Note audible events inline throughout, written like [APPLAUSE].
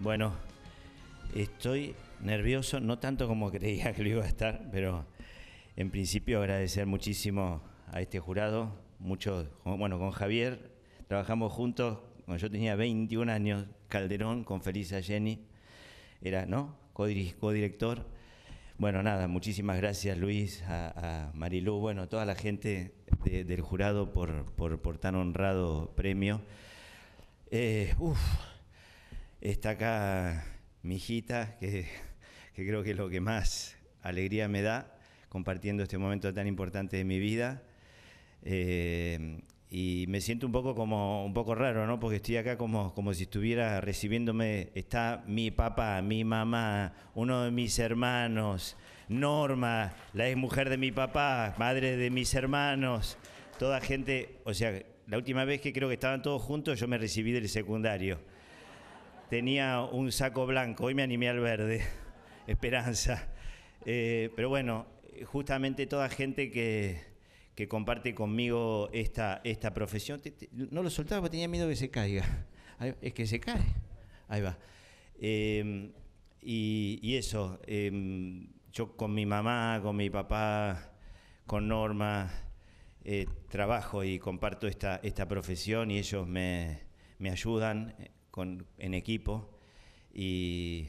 Bueno, estoy nervioso, no tanto como [LAUGHS] creía que lo iba a estar, pero en principio agradecer muchísimo a este jurado, mucho, bueno, con Javier trabajamos juntos cuando yo tenía 21 años, Calderón con Felisa Jenny, era, ¿no? Codirector. Bueno, nada, muchísimas gracias Luis, a, a Marilú, bueno, toda la gente del jurado por, por, tan honrado premio. Eh, uf Está acá mi hijita, que, creo que es lo que más alegría me da, compartiendo este momento tan importante de mi vida. Eh, y me siento un poco como un poco raro, ¿no? Porque estoy acá como, como si estuviera recibiéndome. Está mi papá, mi mamá, uno de mis hermanos, Norma, la ex mujer de mi papá, madre de mis hermanos, toda gente. O sea, la última vez que creo que estaban todos juntos, yo me recibí del secundario tenía un saco blanco, hoy me animé al verde, [LAUGHS] esperanza. Eh, pero bueno, justamente toda gente que, comparte conmigo esta, esta profesión, no lo soltaba porque tenía miedo que se caiga. [LAUGHS] Es que se cae. Ahí va. Em, y, eso, em, yo con mi mamá, con mi papá, con Norma, eh, trabajo y comparto esta, esta profesión y ellos me, me ayudan eh, en equipo y,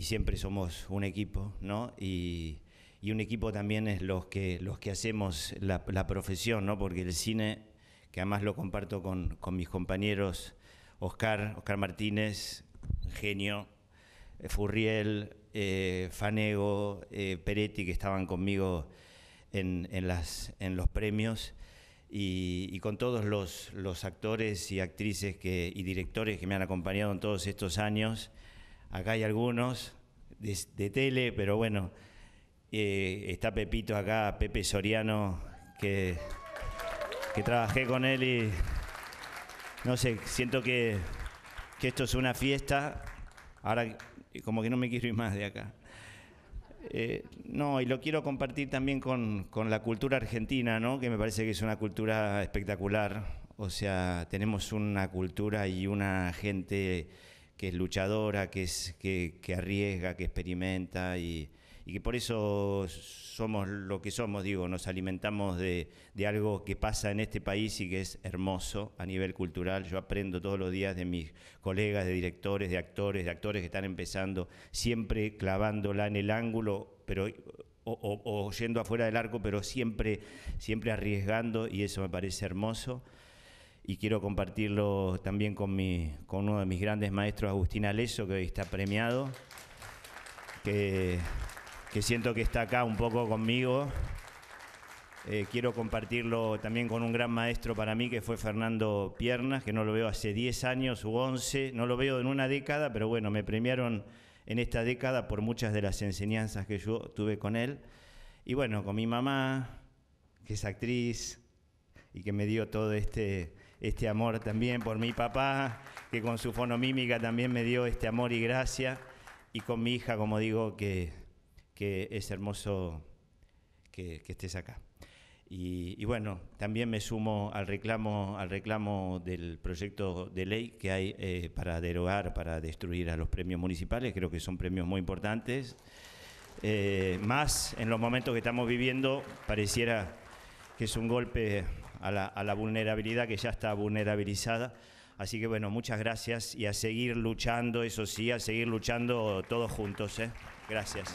siempre somos un equipo, ¿no? Y, un equipo también es los que, hacemos la, profesión, Porque el cine, que además lo comparto con, mis compañeros, Oscar, Martínez, Genio, eh, Furriel, eh, Fanego, eh, Peretti, que estaban conmigo en los premios y, con todos los, actores y actrices y directores que me han acompañado en todos estos años. Acá hay algunos de, tele, pero bueno, eh, está Pepito acá, Pepe Soriano, que, que trabajé con él y no sé, siento que, que esto es una fiesta. Ahora como que no me quiero ir más de acá. Eh, no, y lo quiero compartir también con, con, la cultura argentina, ¿no? que me parece que es una cultura espectacular. O sea, tenemos una cultura y una gente que es luchadora, que, es, que arriesga, que experimenta y y que por eso somos lo que somos, digo, nos alimentamos de, algo que pasa en este país y que es hermoso a nivel cultural. Yo aprendo todos los días de mis colegas, de directores, de actores, de actores que están empezando, siempre clavándola en el ángulo, pero... O, yendo afuera del arco, pero siempre, siempre arriesgando, y eso me parece hermoso y quiero compartirlo también con, mi, con uno de mis grandes maestros, Agustín Aleso, que hoy está premiado, que que siento que está acá un poco conmigo. Eh, quiero compartirlo también con un gran maestro para mí, que fue Fernando Piernas, que no lo veo hace 10 años u 11, no lo veo en una década, pero bueno, me premiaron en esta década por muchas de las enseñanzas que yo tuve con él. Y bueno, con mi mamá, que es actriz y que me dio todo este, este amor también por mi papá, que con su fonomímica también me dio este amor y gracia, y con mi hija, como digo, que que es hermoso que, estés acá. Y, bueno, también me sumo al reclamo, al reclamo del proyecto de ley que hay eh, para derogar, para destruir a los premios municipales. Creo que son premios muy importantes. Eh, más en los momentos que estamos viviendo, pareciera que es un golpe a la vulnerabilidad que ya está vulnerabilizada Así que bueno, muchas gracias y a seguir luchando, eso sí, a seguir luchando todos juntos. ¿eh? Gracias.